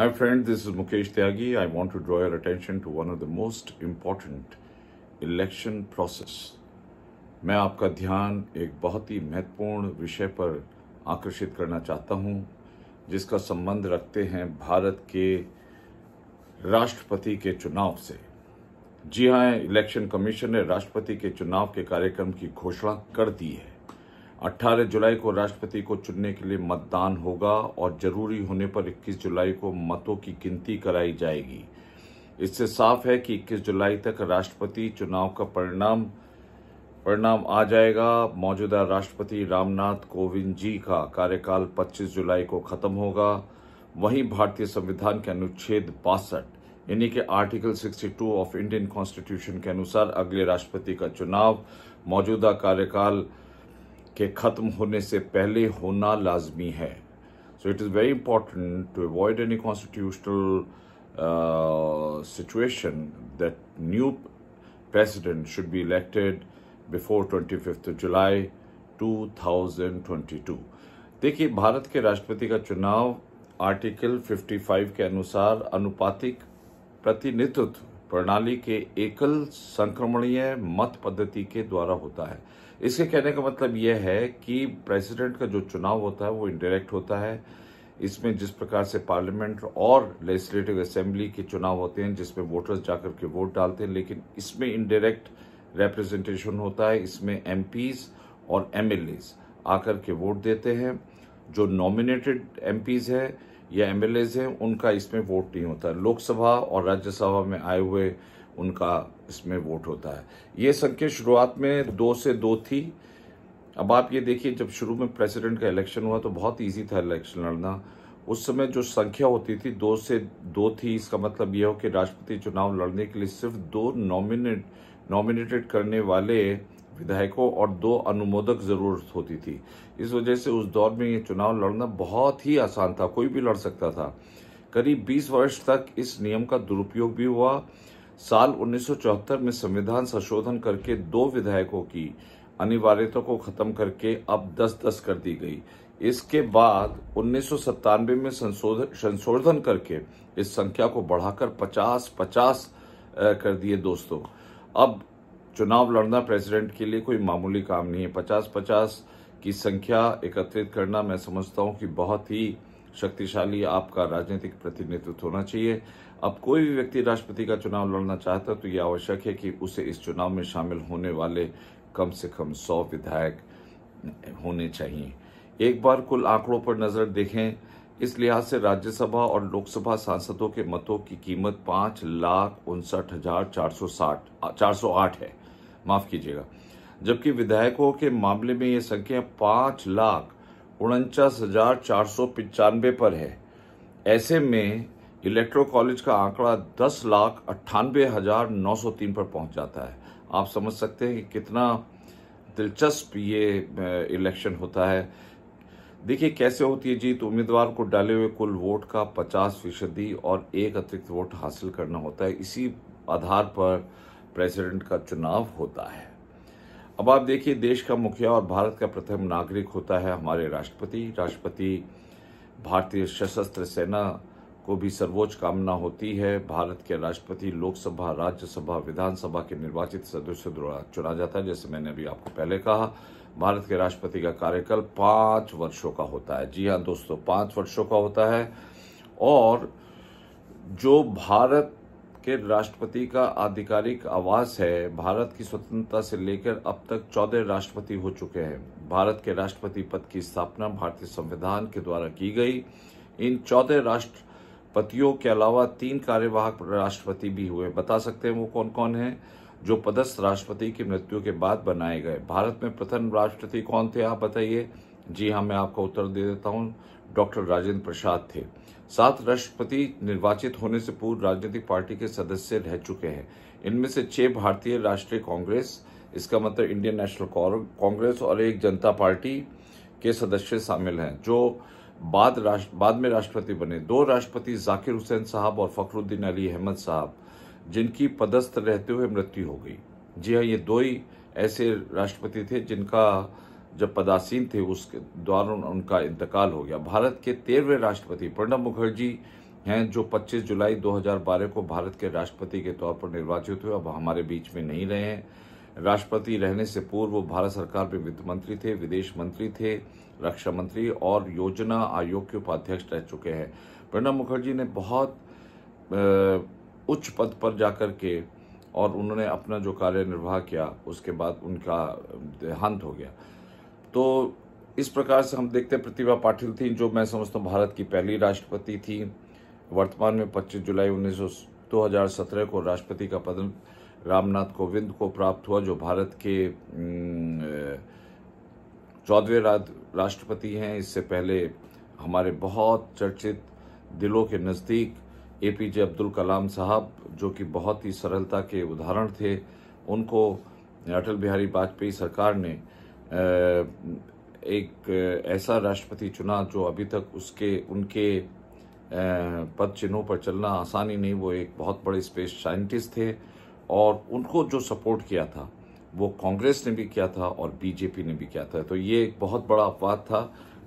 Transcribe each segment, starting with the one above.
Hi friend, this is Mukesh Tyagi. I want to draw your attention to one of the most important election process. मैं आपका ध्यान एक बहुत ही महत्वपूर्ण विषय पर आकर्षित करना चाहता हूं, जिसका संबंध रखते हैं भारत के राष्ट्रपति के चुनाव से जी हाँ इलेक्शन कमीशन ने राष्ट्रपति के चुनाव के कार्यक्रम की घोषणा कर दी है 18 जुलाई को राष्ट्रपति को चुनने के लिए मतदान होगा और जरूरी होने पर 21 जुलाई को मतों की गिनती कराई जाएगी इससे साफ है कि 21 जुलाई तक राष्ट्रपति चुनाव का परिणाम परिणाम आ जाएगा मौजूदा राष्ट्रपति रामनाथ कोविंद जी का कार्यकाल 25 जुलाई को खत्म होगा वहीं भारतीय संविधान के अनुच्छेद बासठ यानी कि आर्टिकल 62 ऑफ इंडियन कॉन्स्टिट्यूशन के अनुसार अगले राष्ट्रपति का चुनाव मौजूदा कार्यकाल के ख़त्म होने से पहले होना लाजमी है so it is very important to avoid any constitutional situation that new president should be elected before twenty fifth July two thousand twenty two देखिए भारत के राष्ट्रपति का चुनाव आर्टिकल फिफ्टी फाइव के अनुसार अनुपातिक प्रतिनिधित्व प्रणाली के एकल संक्रमणीय मत पद्धति के द्वारा होता है इसके कहने का मतलब यह है कि प्रेसिडेंट का जो चुनाव होता है वो इनडायरेक्ट होता है इसमें जिस प्रकार से पार्लियामेंट और लेजिस्लेटिव असेंबली के चुनाव होते हैं जिसमें वोटर्स जाकर के वोट डालते हैं लेकिन इसमें इनडायरेक्ट रिप्रेजेंटेशन होता है इसमें एम और एम आकर के वोट देते हैं जो नॉमिनेटेड एम हैं या एम हैं उनका इसमें वोट नहीं होता लोकसभा और राज्यसभा में आए हुए उनका इसमें वोट होता है ये संख्या शुरुआत में दो से दो थी अब आप ये देखिए जब शुरू में प्रेसिडेंट का इलेक्शन हुआ तो बहुत ईजी था इलेक्शन लड़ना उस समय जो संख्या होती थी दो से दो थी इसका मतलब यह हो कि राष्ट्रपति चुनाव लड़ने के लिए सिर्फ दो नॉमिनेट नॉमिनेटेड करने वाले विधायकों और दो अनुमोदक जरूरत होती थी इस वजह से उस दौर में ये चुनाव लड़ना बहुत ही आसान था कोई भी लड़ सकता था करीब 20 वर्ष तक इस नियम का दुरुपयोग भी हुआ साल 1974 में संविधान संशोधन करके दो विधायकों की अनिवार्यता को खत्म करके अब 10-10 कर दी गई इसके बाद उन्नीस में संशोधन संशोधन करके इस संख्या को बढ़ाकर 50-50 कर दिए दोस्तों अब चुनाव लड़ना प्रेसिडेंट के लिए कोई मामूली काम नहीं है पचास पचास की संख्या एकत्रित करना मैं समझता हूं कि बहुत ही शक्तिशाली आपका राजनीतिक प्रतिनिधित्व होना चाहिए अब कोई भी व्यक्ति राष्ट्रपति का चुनाव लड़ना चाहता तो यह आवश्यक है कि उसे इस चुनाव में शामिल होने वाले कम से कम सौ विधायक होने चाहिए एक बार कुल आंकड़ों पर नजर देखें इस लिहाज से राज्यसभा और लोकसभा सांसदों के मतों की कीमत पांच लाख उनसठ हजार चार सौ साठ चार सौ आठ है माफ़ कीजिएगा जबकि विधायकों के मामले में ये संख्या पाँच लाख उनचास हजार चार सौ पंचानबे पर है ऐसे में इलेक्ट्रो कॉलेज का आंकड़ा दस लाख अट्ठानबे हजार नौ सौ तीन पर पहुंच जाता है आप समझ सकते हैं कि कितना दिलचस्प ये इलेक्शन होता है देखिए कैसे होती है जीत उम्मीदवार को डाले हुए कुल वोट का पचास फीसदी और एक अतिरिक्त वोट हासिल करना होता है इसी आधार पर प्रेसिडेंट का चुनाव होता है अब आप देखिए देश का मुखिया और भारत का प्रथम नागरिक होता है हमारे राष्ट्रपति राष्ट्रपति भारतीय सशस्त्र सेना को भी सर्वोच्च कामना होती है भारत के राष्ट्रपति लोकसभा राज्यसभा विधानसभा के निर्वाचित सदस्य द्वारा चुना जाता है जैसे मैंने अभी आपको पहले कहा भारत के राष्ट्रपति का कार्यकाल पाँच वर्षों का होता है जी हाँ दोस्तों पाँच वर्षों का होता है और जो भारत के राष्ट्रपति का आधिकारिक आवास है भारत की स्वतंत्रता से लेकर अब तक चौदह राष्ट्रपति हो चुके हैं भारत के राष्ट्रपति पद की स्थापना भारतीय संविधान के द्वारा की गई इन चौदह राष्ट्रपतियों के अलावा तीन कार्यवाहक राष्ट्रपति भी हुए बता सकते हैं वो कौन कौन है जो पदस्थ राष्ट्रपति की मृत्यु के बाद बनाए गए भारत में प्रथम राष्ट्रपति कौन थे आप बताइए जी हाँ मैं आपका उत्तर दे देता हूँ डॉक्टर राजेंद्र प्रसाद थे सात राष्ट्रपति निर्वाचित होने से पूर्व राजनीतिक पार्टी के सदस्य रह चुके हैं इनमें से छह भारतीय राष्ट्रीय कांग्रेस इसका मतलब इंडियन नेशनल कांग्रेस और एक जनता पार्टी के सदस्य शामिल हैं जो बाद राष्ट्र बाद में राष्ट्रपति बने दो राष्ट्रपति जाकिर हुसैन साहब और फखरुद्दीन अली अहमद साहब जिनकी पदस्थ रहते हुए मृत्यु हो गई जी हाँ ये दो ही ऐसे राष्ट्रपति थे जिनका जब पदासीन थे उसके दौरान उनका इंतकाल हो गया भारत के तेरहवें राष्ट्रपति प्रणब मुखर्जी हैं जो 25 जुलाई 2012 को भारत के राष्ट्रपति के तौर पर निर्वाचित हुए अब हमारे बीच में नहीं रहे हैं राष्ट्रपति रहने से पूर्व वो भारत सरकार में वित्त मंत्री थे विदेश मंत्री थे रक्षा मंत्री और योजना आयोग के उपाध्यक्ष रह चुके हैं प्रणब मुखर्जी ने बहुत उच्च पद पर जाकर के और उन्होंने अपना जो कार्य निर्वाह किया उसके बाद उनका देहांत हो गया तो इस प्रकार से हम देखते हैं प्रतिभा पाटिल थी जो मैं समझता हूँ भारत की पहली राष्ट्रपति थी वर्तमान में 25 जुलाई उन्नीस 2017 को राष्ट्रपति का पद रामनाथ कोविंद को प्राप्त हुआ जो भारत के चौदहवें राष्ट्रपति हैं इससे पहले हमारे बहुत चर्चित दिलों के नज़दीक ए पी जे अब्दुल कलाम साहब जो कि बहुत ही सरलता के उदाहरण थे उनको अटल बिहारी वाजपेयी सरकार ने एक ऐसा राष्ट्रपति चुना जो अभी तक उसके उनके पद चिन्हों पर चलना आसानी नहीं वो एक बहुत बड़े स्पेस साइंटिस्ट थे और उनको जो सपोर्ट किया था वो कांग्रेस ने भी किया था और बीजेपी ने भी किया था तो ये एक बहुत बड़ा अपवाद था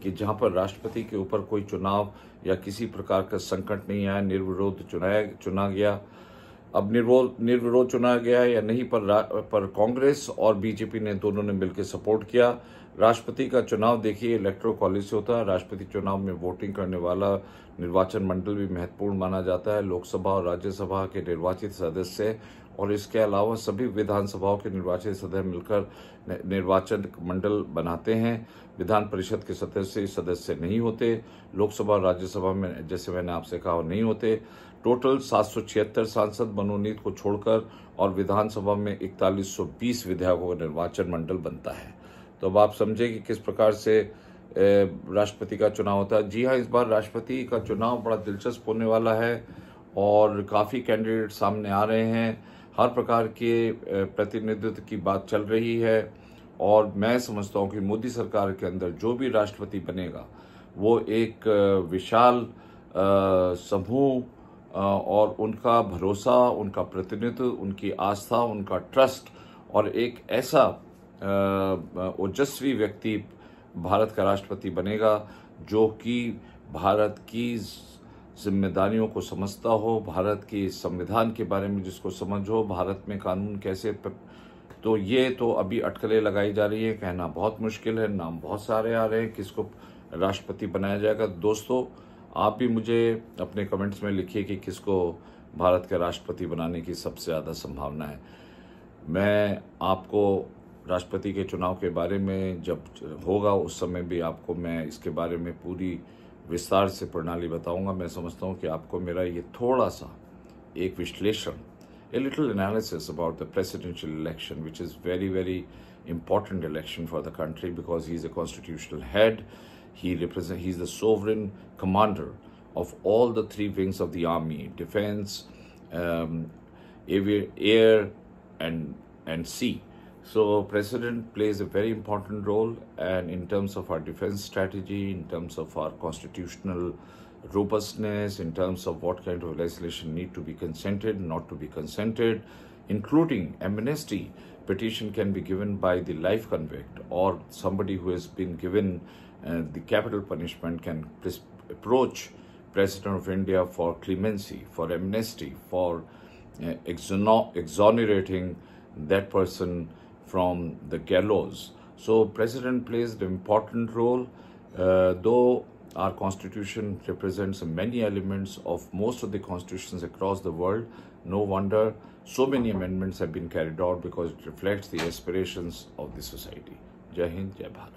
कि जहाँ पर राष्ट्रपति के ऊपर कोई चुनाव या किसी प्रकार का संकट नहीं आया निर्विरोध चुनाया चुना गया अब निर्विरोध चुना गया या नहीं पर पर कांग्रेस और बीजेपी ने दोनों ने मिलकर सपोर्ट किया राष्ट्रपति का चुनाव देखिए इलेक्ट्रो कॉलेज से होता है राष्ट्रपति चुनाव में वोटिंग करने वाला निर्वाचन मंडल भी महत्वपूर्ण माना जाता है लोकसभा और राज्यसभा के निर्वाचित सदस्य और इसके अलावा सभी विधानसभाओं के निर्वाचित सदस्य मिलकर निर्वाचन मंडल बनाते हैं विधान परिषद के सदस्य सदस्य नहीं होते लोकसभा और राज्यसभा में जैसे मैंने आपसे कहा नहीं होते टोटल सात सांसद मनोनीत को छोड़कर और विधानसभा में इकतालीस विधायकों का निर्वाचन मंडल बनता है तो अब आप समझे कि किस प्रकार से राष्ट्रपति का चुनाव होता है जी हाँ इस बार राष्ट्रपति का चुनाव बड़ा दिलचस्प होने वाला है और काफ़ी कैंडिडेट सामने आ रहे हैं हर प्रकार के प्रतिनिधित्व की बात चल रही है और मैं समझता हूँ कि मोदी सरकार के अंदर जो भी राष्ट्रपति बनेगा वो एक विशाल समूह और उनका भरोसा उनका प्रतिनिधित्व उनकी आस्था उनका ट्रस्ट और एक ऐसा ओजस्वी व्यक्ति भारत का राष्ट्रपति बनेगा जो कि भारत की जिम्मेदारियों को समझता हो भारत की संविधान के बारे में जिसको समझ हो भारत में कानून कैसे प... तो ये तो अभी अटकलें लगाई जा रही है कहना बहुत मुश्किल है नाम बहुत सारे आ रहे हैं किसको राष्ट्रपति बनाया जाएगा दोस्तों आप भी मुझे अपने कमेंट्स में लिखिए कि किसको भारत के राष्ट्रपति बनाने की सबसे ज़्यादा संभावना है मैं आपको राष्ट्रपति के चुनाव के बारे में जब होगा उस समय भी आपको मैं इसके बारे में पूरी विस्तार से प्रणाली बताऊंगा मैं समझता हूं कि आपको मेरा ये थोड़ा सा एक विश्लेषण a little analysis about the presidential election which is very very important election for the country because he is a constitutional head he represent he is the sovereign commander of all the three wings of the army defence air and and sea So president plays a very important role and in terms of our defense strategy, in terms of our constitutional robustness, in terms of what kind of legislation need to be consented, not to be consented, including amnesty petition can be given by the life convict or somebody who has been given uh, the capital punishment can approach president of India for clemency, for amnesty, for uh, exonerating that person from the gallows. So president plays an important role, uh, though our constitution represents many elements of most of the constitutions across the world. No wonder so many amendments have been carried out because it reflects the aspirations of the society. Jai Hind, Jai Bharat.